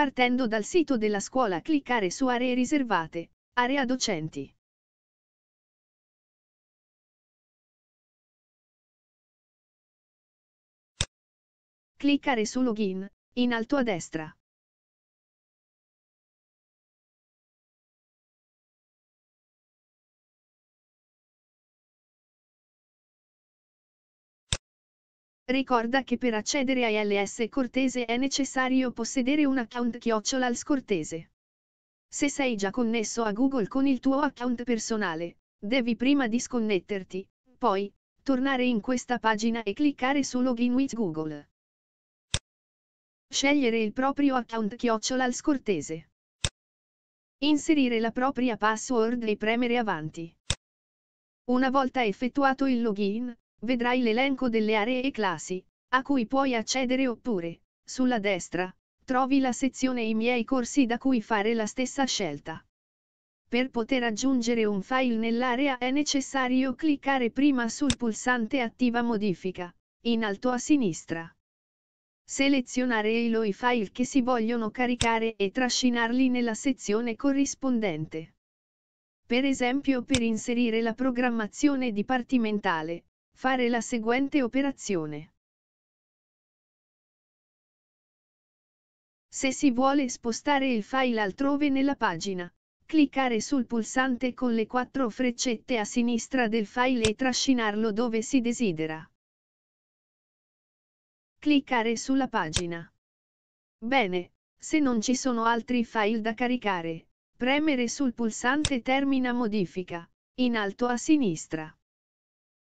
Partendo dal sito della scuola cliccare su Aree riservate, Area docenti. Cliccare su Login, in alto a destra. Ricorda che per accedere a ILS Cortese è necessario possedere un account chiocciola al Scortese. Se sei già connesso a Google con il tuo account personale, devi prima disconnetterti, poi, tornare in questa pagina e cliccare su Login with Google. Scegliere il proprio account chiocciola al Scortese. Inserire la propria password e premere avanti. Una volta effettuato il login, vedrai l'elenco delle aree e classi, a cui puoi accedere oppure, sulla destra, trovi la sezione I miei corsi da cui fare la stessa scelta. Per poter aggiungere un file nell'area è necessario cliccare prima sul pulsante Attiva modifica, in alto a sinistra. Selezionare i LOI file che si vogliono caricare e trascinarli nella sezione corrispondente. Per esempio per inserire la programmazione dipartimentale, Fare la seguente operazione. Se si vuole spostare il file altrove nella pagina, cliccare sul pulsante con le quattro freccette a sinistra del file e trascinarlo dove si desidera. Cliccare sulla pagina. Bene, se non ci sono altri file da caricare, premere sul pulsante Termina modifica, in alto a sinistra.